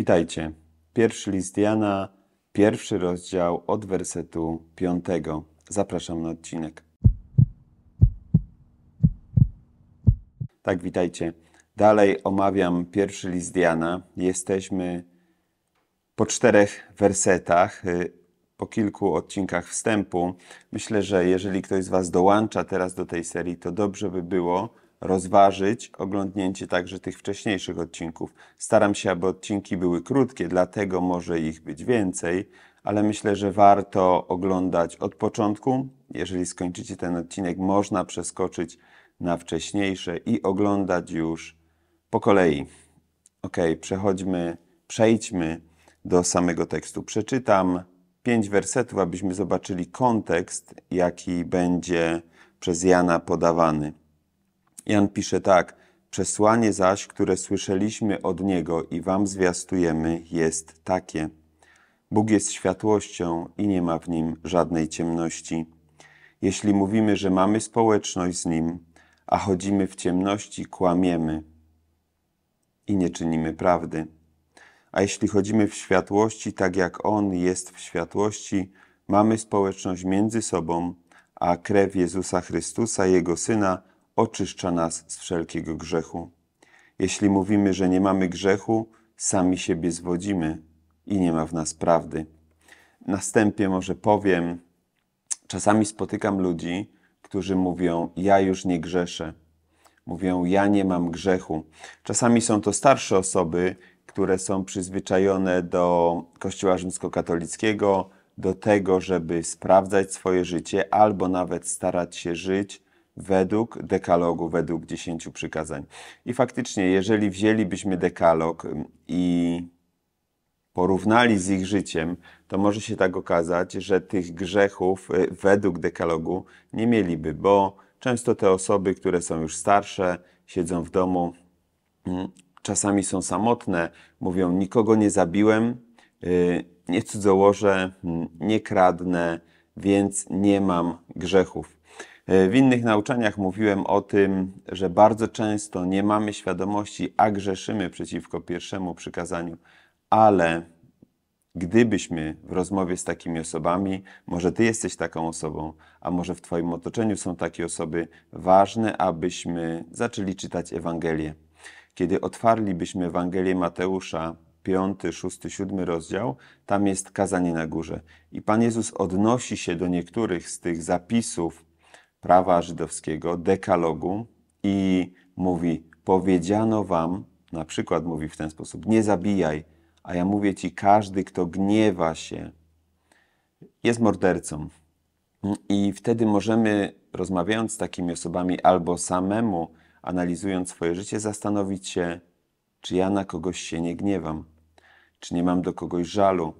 Witajcie. Pierwszy list Jana, pierwszy rozdział od wersetu piątego. Zapraszam na odcinek. Tak, witajcie. Dalej omawiam pierwszy list Jana. Jesteśmy po czterech wersetach, y, po kilku odcinkach wstępu. Myślę, że jeżeli ktoś z Was dołącza teraz do tej serii, to dobrze by było, rozważyć oglądnięcie także tych wcześniejszych odcinków. Staram się, aby odcinki były krótkie, dlatego może ich być więcej, ale myślę, że warto oglądać od początku. Jeżeli skończycie ten odcinek, można przeskoczyć na wcześniejsze i oglądać już po kolei. Ok, przechodźmy, przejdźmy do samego tekstu. Przeczytam pięć wersetów, abyśmy zobaczyli kontekst, jaki będzie przez Jana podawany. Jan pisze tak: Przesłanie zaś, które słyszeliśmy od Niego i Wam zwiastujemy, jest takie. Bóg jest światłością i nie ma w nim żadnej ciemności. Jeśli mówimy, że mamy społeczność z nim, a chodzimy w ciemności, kłamiemy i nie czynimy prawdy. A jeśli chodzimy w światłości, tak jak on jest w światłości, mamy społeczność między sobą, a krew Jezusa Chrystusa, jego syna, oczyszcza nas z wszelkiego grzechu. Jeśli mówimy, że nie mamy grzechu, sami siebie zwodzimy i nie ma w nas prawdy. Na wstępie może powiem, czasami spotykam ludzi, którzy mówią: Ja już nie grzeszę. Mówią: Ja nie mam grzechu. Czasami są to starsze osoby, które są przyzwyczajone do Kościoła rzymskokatolickiego, do tego, żeby sprawdzać swoje życie albo nawet starać się żyć według dekalogu, według dziesięciu przykazań. I faktycznie, jeżeli wzięlibyśmy dekalog mm, i porównali z ich życiem, to może się tak okazać, że tych grzechów y, według dekalogu nie mieliby, bo często te osoby, które są już starsze, siedzą w domu, mm, czasami są samotne, mówią: Nikogo nie zabiłem, y, nie cudzołożę, mm, nie kradnę, więc nie mam grzechów. E, w innych nauczaniach mówiłem o tym, że bardzo często nie mamy świadomości, a grzeszymy przeciwko pierwszemu przykazaniu, ale gdybyśmy w rozmowie z takimi osobami, może Ty jesteś taką osobą, a może w Twoim otoczeniu są takie osoby, ważne, abyśmy zaczęli czytać Ewangelię. Kiedy otwarlibyśmy Ewangelię Mateusza, 5, 6, 7 rozdział, tam jest kazanie na górze. I Pan Jezus odnosi się do niektórych z tych zapisów, prawa żydowskiego, dekalogu i mówi: Powiedziano wam, na przykład mówi w ten sposób: Nie zabijaj, a ja mówię ci, każdy, kto gniewa się, jest mordercą. I wtedy możemy, rozmawiając z takimi osobami albo samemu analizując swoje życie, zastanowić się, czy ja na kogoś się nie gniewam, czy nie mam do kogoś żalu,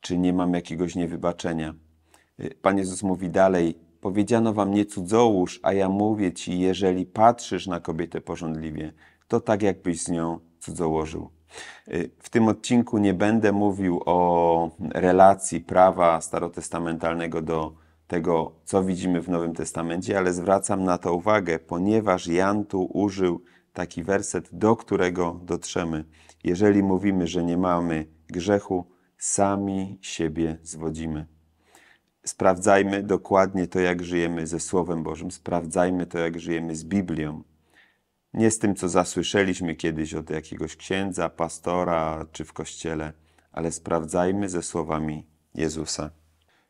czy nie mam jakiegoś niewybaczenia. Pan Jezus mówi dalej: Powiedziano wam nie cudzołóż, a ja mówię ci, jeżeli patrzysz na kobietę porządliwie, to tak jakbyś z nią cudzołożył. Y, w tym odcinku nie będę mówił o relacji prawa starotestamentalnego do tego, co widzimy w Nowym Testamencie, ale zwracam na to uwagę, ponieważ Jan tu użył taki werset, do którego dotrzemy. Jeżeli mówimy, że nie mamy grzechu, sami siebie zwodzimy. Sprawdzajmy dokładnie to, jak żyjemy ze Słowem Bożym, sprawdzajmy to, jak żyjemy z Biblią. Nie z tym, co zasłyszeliśmy kiedyś od jakiegoś księdza, pastora czy w kościele, ale sprawdzajmy ze słowami Jezusa.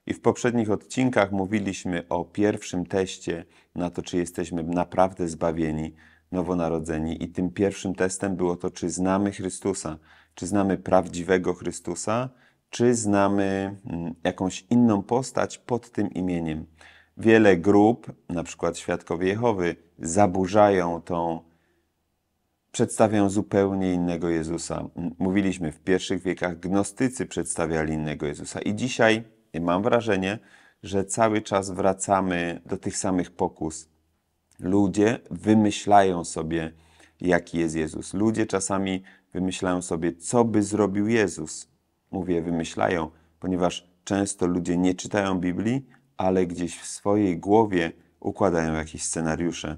I w poprzednich odcinkach mówiliśmy o pierwszym teście na to, czy jesteśmy naprawdę zbawieni, nowonarodzeni. I tym pierwszym testem było to, czy znamy Chrystusa, czy znamy prawdziwego Chrystusa, czy znamy mm, jakąś inną postać pod tym imieniem. Wiele grup, na przykład Świadkowie Jehowy, zaburzają tą, przedstawiają zupełnie innego Jezusa. Mm, mówiliśmy, w pierwszych wiekach gnostycy przedstawiali innego Jezusa i dzisiaj mam wrażenie, że cały czas wracamy do tych samych pokus. Ludzie wymyślają sobie, jaki jest Jezus. Ludzie czasami wymyślają sobie, co by zrobił Jezus, mówię, wymyślają, ponieważ często ludzie nie czytają Biblii, ale gdzieś w swojej głowie układają jakieś scenariusze.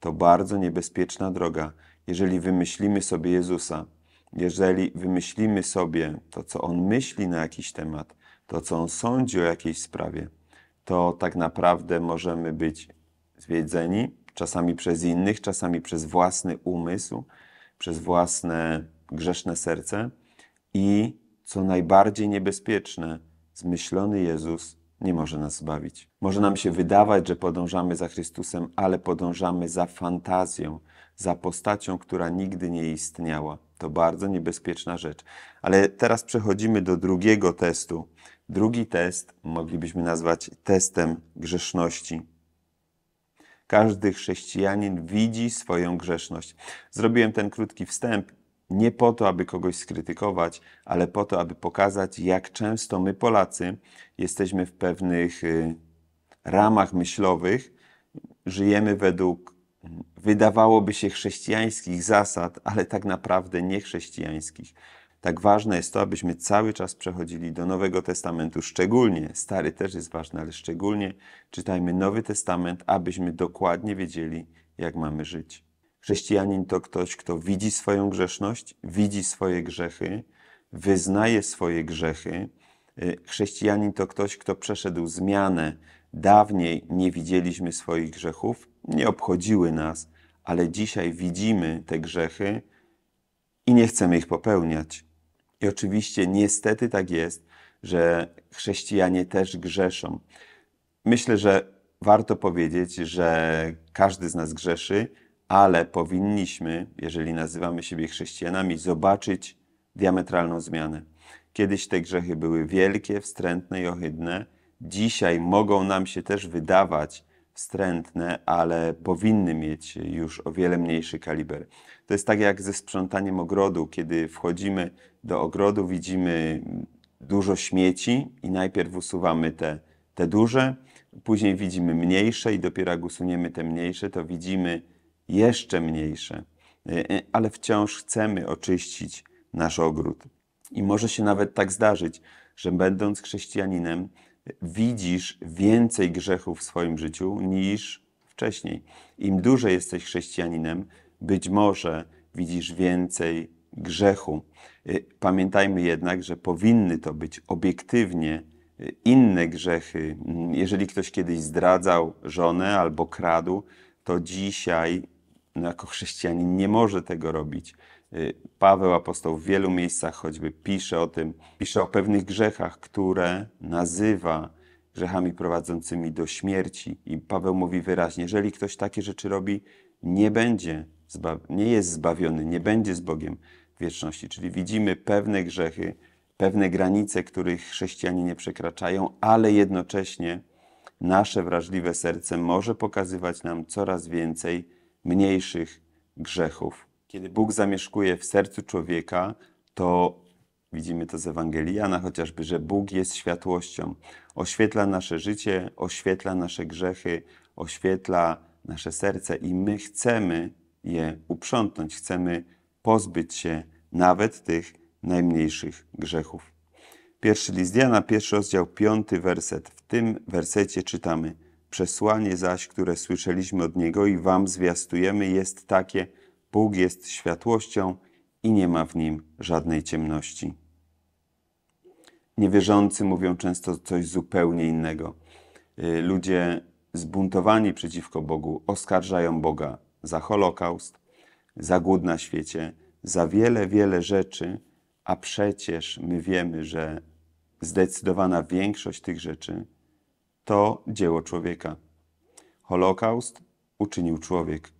To bardzo niebezpieczna droga, jeżeli wymyślimy sobie Jezusa, jeżeli wymyślimy sobie to, co on myśli na jakiś temat, to, co on sądzi o jakiejś sprawie, to tak naprawdę możemy być zwiedzeni czasami przez innych, czasami przez własny umysł, przez własne grzeszne serce i co najbardziej niebezpieczne, zmyślony Jezus nie może nas zbawić. Może nam się wydawać, że podążamy za Chrystusem, ale podążamy za fantazją, za postacią, która nigdy nie istniała. To bardzo niebezpieczna rzecz. Ale teraz przechodzimy do drugiego testu. Drugi test moglibyśmy nazwać testem grzeszności. Każdy chrześcijanin widzi swoją grzeszność. Zrobiłem ten krótki wstęp, nie po to, aby kogoś skrytykować, ale po to, aby pokazać, jak często my, Polacy, jesteśmy w pewnych y, ramach myślowych, żyjemy według wydawałoby się chrześcijańskich zasad, ale tak naprawdę niechrześcijańskich. Tak ważne jest to, abyśmy cały czas przechodzili do Nowego Testamentu, szczególnie, stary też jest ważny, ale szczególnie czytajmy Nowy Testament, abyśmy dokładnie wiedzieli, jak mamy żyć. Chrześcijanin to ktoś, kto widzi swoją grzeszność, widzi swoje grzechy, wyznaje swoje grzechy. Y, chrześcijanin to ktoś, kto przeszedł zmianę. Dawniej nie widzieliśmy swoich grzechów, nie obchodziły nas, ale dzisiaj widzimy te grzechy i nie chcemy ich popełniać. I oczywiście, niestety tak jest, że chrześcijanie też grzeszą. Myślę, że warto powiedzieć, że każdy z nas grzeszy ale powinniśmy, jeżeli nazywamy siebie chrześcijanami, zobaczyć diametralną zmianę. Kiedyś te grzechy były wielkie, wstrętne i ohydne. Dzisiaj mogą nam się też wydawać wstrętne, ale powinny mieć już o wiele mniejszy kaliber. To jest tak jak ze sprzątaniem ogrodu. Kiedy wchodzimy do ogrodu, widzimy dużo śmieci i najpierw usuwamy te, te duże, później widzimy mniejsze i dopiero jak usuniemy te mniejsze, to widzimy, jeszcze mniejsze, e, e, ale wciąż chcemy oczyścić nasz ogród. I może się nawet tak zdarzyć, że będąc chrześcijaninem, widzisz więcej grzechów w swoim życiu niż wcześniej. Im dłużej jesteś chrześcijaninem, być może widzisz więcej grzechu. E, pamiętajmy jednak, że powinny to być obiektywnie inne grzechy. Mm, jeżeli ktoś kiedyś zdradzał żonę albo kradł, to dzisiaj no jako chrześcijanin nie może tego robić. Y, Paweł apostoł w wielu miejscach choćby pisze o tym, pisze o pewnych grzechach, które nazywa grzechami prowadzącymi do śmierci. I Paweł mówi wyraźnie, jeżeli ktoś takie rzeczy robi, nie będzie, nie jest zbawiony, nie będzie z Bogiem wieczności. Czyli widzimy pewne grzechy, pewne granice, których chrześcijanie nie przekraczają, ale jednocześnie nasze wrażliwe serce może pokazywać nam coraz więcej mniejszych grzechów. Kiedy Bóg zamieszkuje w sercu człowieka, to widzimy to z Ewangelii chociażby, że Bóg jest światłością. Oświetla nasze życie, oświetla nasze grzechy, oświetla nasze serce i my chcemy je uprzątnąć, chcemy pozbyć się nawet tych najmniejszych grzechów. Pierwszy list Jana, pierwszy rozdział, piąty werset. W tym wersecie czytamy: Przesłanie zaś, które słyszeliśmy od Niego i Wam zwiastujemy, jest takie: Bóg jest światłością i nie ma w nim żadnej ciemności. Niewierzący mówią często coś zupełnie innego. Y, ludzie zbuntowani przeciwko Bogu oskarżają Boga za Holokaust, za głód na świecie, za wiele, wiele rzeczy, a przecież my wiemy, że zdecydowana większość tych rzeczy to dzieło człowieka. Holokaust uczynił człowiek.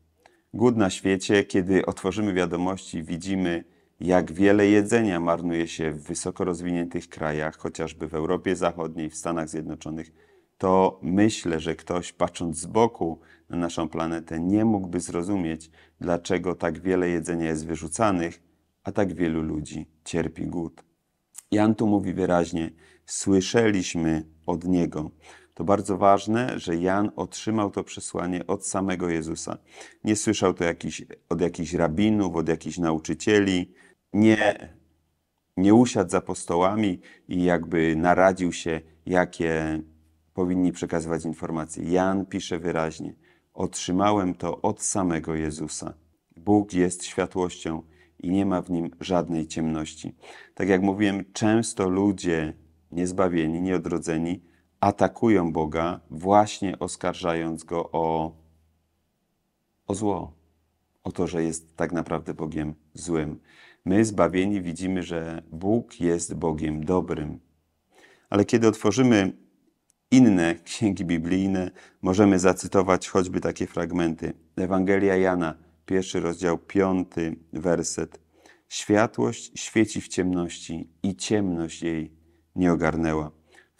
Głód na świecie, kiedy otworzymy wiadomości, widzimy, jak wiele jedzenia marnuje się w wysoko rozwiniętych krajach, chociażby w Europie Zachodniej, w Stanach Zjednoczonych, to myślę, że ktoś patrząc z boku na naszą planetę nie mógłby zrozumieć, dlaczego tak wiele jedzenia jest wyrzucanych, a tak wielu ludzi cierpi głód. Jan tu mówi wyraźnie: Słyszeliśmy od Niego. To bardzo ważne, że Jan otrzymał to przesłanie od samego Jezusa. Nie słyszał to jakiś, od jakichś rabinów, od jakichś nauczycieli. Nie, nie usiadł z apostołami i jakby naradził się, jakie powinni przekazywać informacje. Jan pisze wyraźnie: Otrzymałem to od samego Jezusa. Bóg jest światłością i nie ma w nim żadnej ciemności. Tak jak mówiłem, często ludzie niezbawieni, nieodrodzeni, atakują Boga, właśnie oskarżając go o, o zło, o to, że jest tak naprawdę Bogiem złym. My, zbawieni, widzimy, że Bóg jest Bogiem dobrym. Ale kiedy otworzymy inne księgi biblijne, możemy zacytować choćby takie fragmenty. Ewangelia Jana, pierwszy rozdział, piąty werset. Światłość świeci w ciemności i ciemność jej nie ogarnęła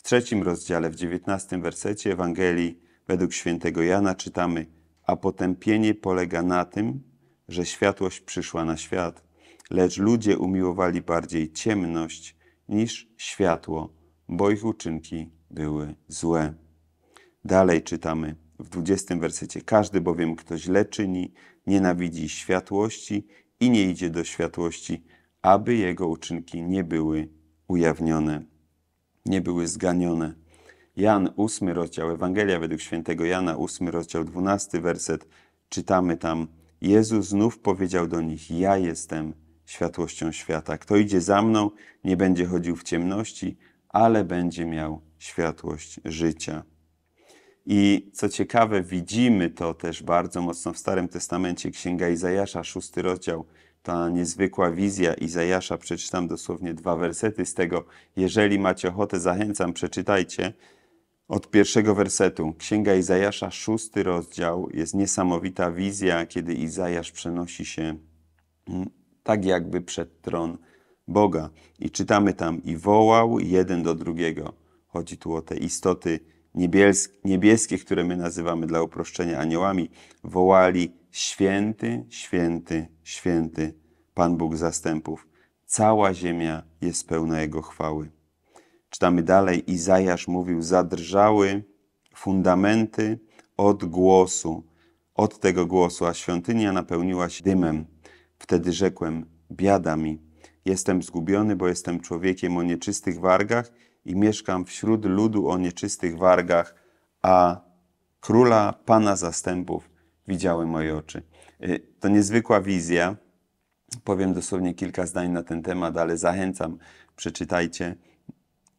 trzecim rozdziale, w dziewiętnastym wersecie Ewangelii według świętego Jana czytamy A potępienie polega na tym, że światłość przyszła na świat, lecz ludzie umiłowali bardziej ciemność niż światło, bo ich uczynki były złe. Dalej czytamy w dwudziestym wersecie Każdy bowiem, kto źle czyni, nienawidzi światłości i nie idzie do światłości, aby jego uczynki nie były ujawnione nie były zganione. Jan, ósmy rozdział, Ewangelia według świętego Jana, ósmy rozdział, dwunasty werset, czytamy tam, Jezus znów powiedział do nich, ja jestem światłością świata. Kto idzie za mną, nie będzie chodził w ciemności, ale będzie miał światłość życia. I co ciekawe, widzimy to też bardzo mocno w Starym Testamencie. Księga Izajasza, szósty rozdział, ta niezwykła wizja Izajasza, przeczytam dosłownie dwa wersety z tego. Jeżeli macie ochotę, zachęcam, przeczytajcie. Od pierwszego wersetu. Księga Izajasza, szósty rozdział. Jest niesamowita wizja, kiedy Izajasz przenosi się mm, tak jakby przed tron Boga. I czytamy tam, i wołał jeden do drugiego. Chodzi tu o te istoty niebieskie, które my nazywamy dla uproszczenia aniołami. Wołali Święty, święty, święty Pan Bóg zastępów. Cała ziemia jest pełna Jego chwały. Czytamy dalej. Izajasz mówił, zadrżały fundamenty od głosu, od tego głosu, a świątynia napełniła się dymem. Wtedy rzekłem, biada mi. Jestem zgubiony, bo jestem człowiekiem o nieczystych wargach i mieszkam wśród ludu o nieczystych wargach, a króla, pana zastępów widziały moje oczy. Y, to niezwykła wizja. Powiem dosłownie kilka zdań na ten temat, ale zachęcam, przeczytajcie.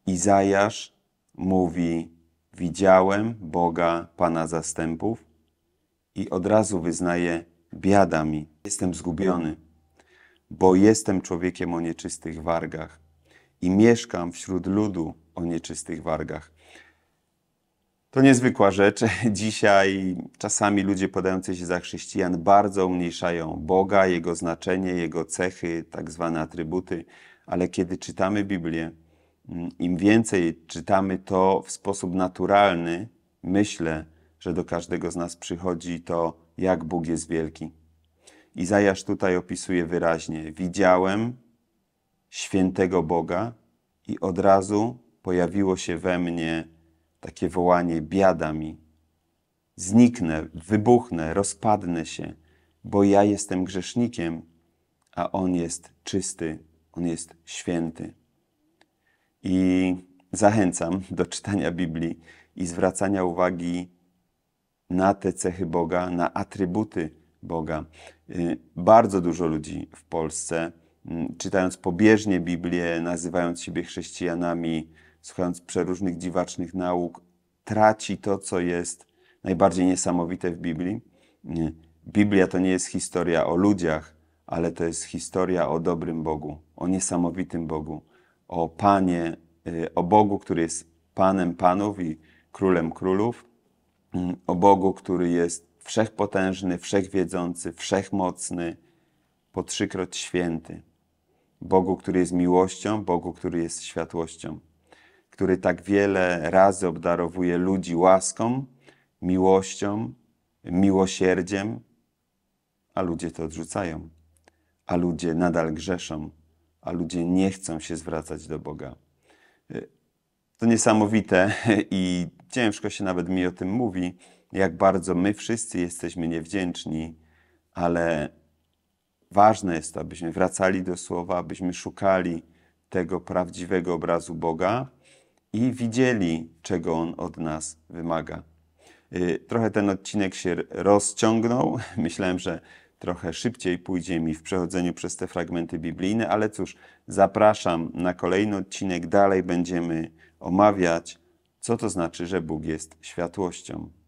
Izajasz mówi: Widziałem Boga, Pana zastępów, i od razu wyznaje: Biada mi, jestem zgubiony, bo jestem człowiekiem o nieczystych wargach i mieszkam wśród ludu o nieczystych wargach. To niezwykła rzecz. Dzisiaj czasami ludzie podający się za chrześcijan bardzo umniejszają Boga, jego znaczenie, jego cechy, tak zwane atrybuty, ale kiedy czytamy Biblię, mm, im więcej czytamy to w sposób naturalny, myślę, że do każdego z nas przychodzi to, jak Bóg jest wielki. Izajasz tutaj opisuje wyraźnie: Widziałem świętego Boga i od razu pojawiło się we mnie takie wołanie: biada mi, zniknę, wybuchnę, rozpadnę się, bo ja jestem grzesznikiem, a on jest czysty, on jest święty. I zachęcam do czytania Biblii i zwracania uwagi na te cechy Boga, na atrybuty Boga. Y, bardzo dużo ludzi w Polsce, mm, czytając pobieżnie Biblię, nazywając siebie chrześcijanami, słuchając przeróżnych dziwacznych nauk, traci to, co jest najbardziej niesamowite w Biblii. Nie. Biblia to nie jest historia o ludziach, ale to jest historia o dobrym Bogu, o niesamowitym Bogu, o Panie, y, o Bogu, który jest Panem Panów i Królem Królów, y, o Bogu, który jest wszechpotężny, wszechwiedzący, wszechmocny, po trzykroć święty. Bogu, który jest miłością, Bogu, który jest światłością który tak wiele razy obdarowuje ludzi łaską, miłością, miłosierdziem, a ludzie to odrzucają, a ludzie nadal grzeszą, a ludzie nie chcą się zwracać do Boga. Y, to niesamowite i ciężko się nawet mi o tym mówi, jak bardzo my wszyscy jesteśmy niewdzięczni, ale ważne jest to, abyśmy wracali do Słowa, abyśmy szukali tego prawdziwego obrazu Boga i widzieli, czego On od nas wymaga. Y, trochę ten odcinek się rozciągnął. Myślałem, że trochę szybciej pójdzie mi w przechodzeniu przez te fragmenty biblijne, ale cóż, zapraszam na kolejny odcinek. Dalej będziemy omawiać, co to znaczy, że Bóg jest światłością.